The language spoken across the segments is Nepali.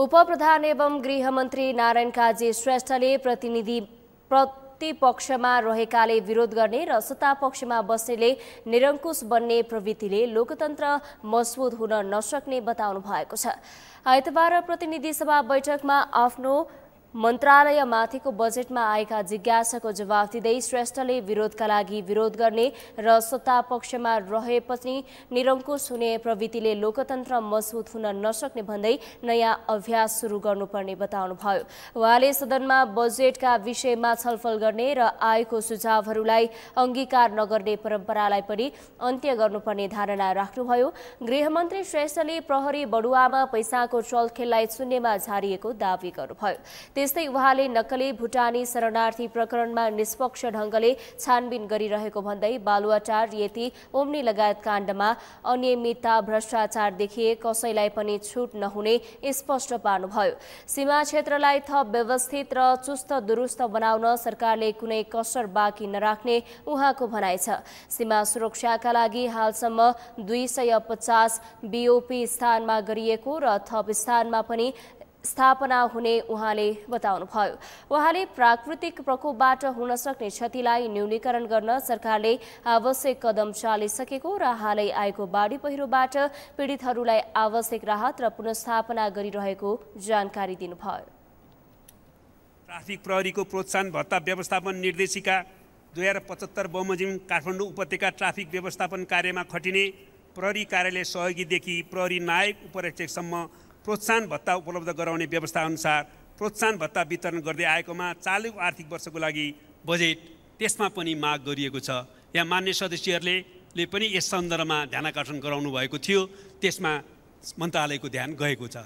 उपप्रधान एवं गृहमन्त्री नारायण काजी श्रेष्ठले प्रतिनिधि प्रतिपक्षमा रहेकाले विरोध गर्ने र सत्ता पक्षमा बस्नेले निरङ्कुश बन्ने प्रवृत्तिले लोकतन्त्र मजबुत हुन नसक्ने बताउनु भएको छ आइतबार प्रतिनिधि सभा बैठकमा आफ्नो मन्त्रालयमाथिको बजेटमा आएका जिज्ञासाको जवाफ दिँदै श्रेष्ठले विरोधका लागि विरोध गर्ने र सत्ता पक्षमा रहे पनि निरङ्कुश हुने प्रवृत्तिले लोकतन्त्र मजबुत हुन नसक्ने भन्दै नयाँ अभ्यास सुरु गर्नुपर्ने बताउनुभयो उहाँले सदनमा बजेटका विषयमा छलफल गर्ने र आएको सुझावहरूलाई अङ्गीकार नगर्ने परम्परालाई पनि अन्त्य गर्नुपर्ने धारणा राख्नुभयो गृहमन्त्री श्रेष्ठले प्रहरी बडुवामा पैसाको चलखेललाई शून्यमा झारिएको दावी गर्नुभयो त्यस्तै उहाँले नक्कली भुटानी शरणार्थी प्रकरणमा निष्पक्ष ढंगले छानबिन गरिरहेको भन्दै बालुवाटार यति ओम्नी लगायत काण्डमा अनियमितता भ्रष्टाचार देखिए कसैलाई पनि छुट नहुने स्पष्ट पार्नुभयो सीमा क्षेत्रलाई थप व्यवस्थित र चुस्त दुरुस्त बनाउन सरकारले कुनै कसर बाँकी नराख्ने उहाँको भनाइ छ सीमा सुरक्षाका लागि हालसम्म दुई सय पचास बिओपी स्थानमा गरिएको र थप स्थानमा पनि स्थापना हुने उहाँले बताउनुभयो उहाँले प्राकृतिक प्रकोपबाट हुन सक्ने क्षतिलाई न्यूनीकरण गर्न सरकारले आवश्यक कदम चालिसकेको र हालै आएको बाढी पहिरोबाट पीडितहरूलाई आवश्यक राहत र पुनस्थापना गरिरहेको जानकारी दिनुभयो ट्राफिक प्रहरीको प्रोत्साहन भत्ता व्यवस्थापन निर्देशिका दुई हजार पचहत्तर बमोजिम काठमाडौँ उपत्यका ट्राफिक व्यवस्थापन कार्यमा खटिने प्रहरी कार्यालय सहयोगीदेखि प्रहरी नायक उपाध्यक्षसम्म प्रोत्साहन भत्ता उपलब्ध गराउने व्यवस्था अनुसार प्रोत्साहन भत्ता वितरण गर्दै आएकोमा चालु आर्थिक वर्षको लागि बजेट त्यसमा पनि माग गरिएको छ यहाँ मान्य सदस्यहरूले ले पनि यस सन्दर्भमा ध्यान आकर्षण गराउनु भएको थियो त्यसमा मन्त्रालयको ध्यान गएको छ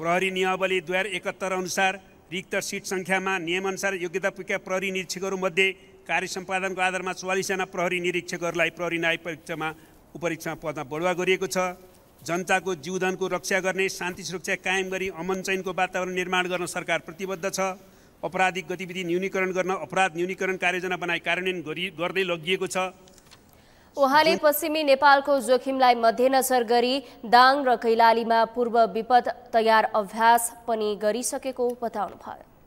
प्रहरी नियमावली दुई हजार एकहत्तर अनुसार रिक्त सिट सङ्ख्यामा नियमअनुसार योग्यता पुगेका प्रहरी निरीक्षकहरूमध्ये कार्य सम्पादनको आधारमा चौवालिसजना प्रहरी निरीक्षकहरूलाई प्रहरी न्याय परीक्षामा उपरीक्षामा पदमा बढुवा गरिएको छ जनताको जीवदानको रक्षा गर्ने शान्ति सुरक्षा कायम गरी अमन चयनको वातावरण निर्माण गर्न सरकार प्रतिबद्ध छ अपराधिक गतिविधि न्यूनीकरण गर्न अपराध न्यूनीकरण कार्ययोजना बनाई कार्यान्वयन गरी गर्दै लगिएको छ उहाँले पश्चिमी नेपालको जोखिमलाई मध्यनजर गरी दाङ र कैलालीमा पूर्व विपद तयार अभ्यास पनि गरिसकेको बताउनुभयो